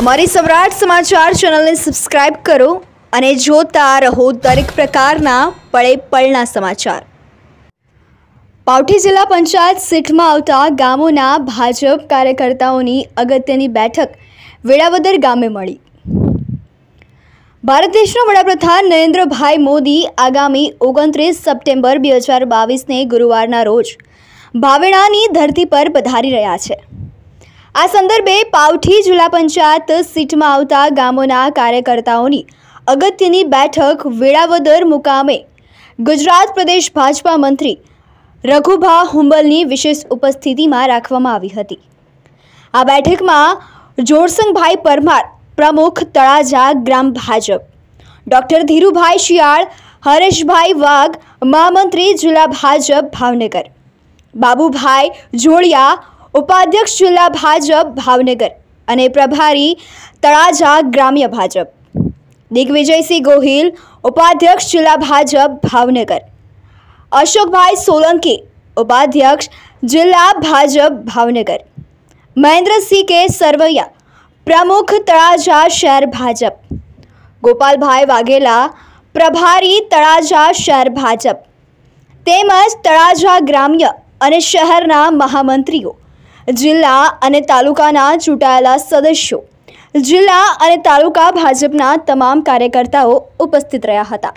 અમારી સમ્રાટ સમાચાર ચેનલને સબસ્ક્રાઇબ કરો અને જોતા રહો દરેક પ્રકારના પળે પળના સમાચાર પાવઠી જિલ્લા પંચાયત સીટમાં આવતા ગામોના ભાજપ કાર્યકર્તાઓની અગત્યની બેઠક વેળાવદર ગામે મળી ભારત દેશના વડાપ્રધાન નરેન્દ્રભાઈ મોદી આગામી ઓગણત્રીસ સપ્ટેમ્બર બે હજાર બાવીસને ગુરુવારના રોજ ભાવેણાની ધરતી પર પધારી રહ્યા છે આ સંદર્ભે પાવઠી જિલ્લા પંચાયત સીટમાં આવતા ગામોના કાર્યકર્તાઓની અગત્યની બેઠક વેળાવદર મુકામે ગુજરાત પ્રદેશ ભાજપા મંત્રી રઘુભા હુંબલની વિશેષ ઉપસ્થિતિમાં રાખવામાં આવી હતી આ બેઠકમાં જોરસંગભાઈ પરમાર પ્રમુખ તળાજા ગ્રામ ભાજપ ડૉક્ટર ધીરુભાઈ શિયાળ હરેશભાઈ વાઘ મહામંત્રી જિલ્લા ભાજપ ભાવનગર બાબુભાઈ જોડિયા ઉપાધ્યક્ષ જિલ્લા ભાજપ ભાવનગર અને પ્રભારી તળાજા ગ્રામ્ય ભાજપ દિગ્વિજયસિંહ ગોહિલ ઉપાધ્યક્ષ જિલ્લા ભાજપ ભાવનગર અશોકભાઈ સોલંકી ઉપાધ્યક્ષ જિલ્લા ભાજપ ભાવનગર મહેન્દ્રસિંહ કે સરવૈયા પ્રમુખ તળાજા શહેર ભાજપ ગોપાલભાઈ વાઘેલા પ્રભારી તળાજા શહેર ભાજપ તેમજ તળાજા ગ્રામ્ય અને શહેરના મહામંત્રીઓ જિલ્લા અને તાલુકાના ચૂંટાયેલા સદસ્યો જિલ્લા અને તાલુકા ભાજપના તમામ કાર્યકર્તાઓ ઉપસ્થિત રહ્યા હતા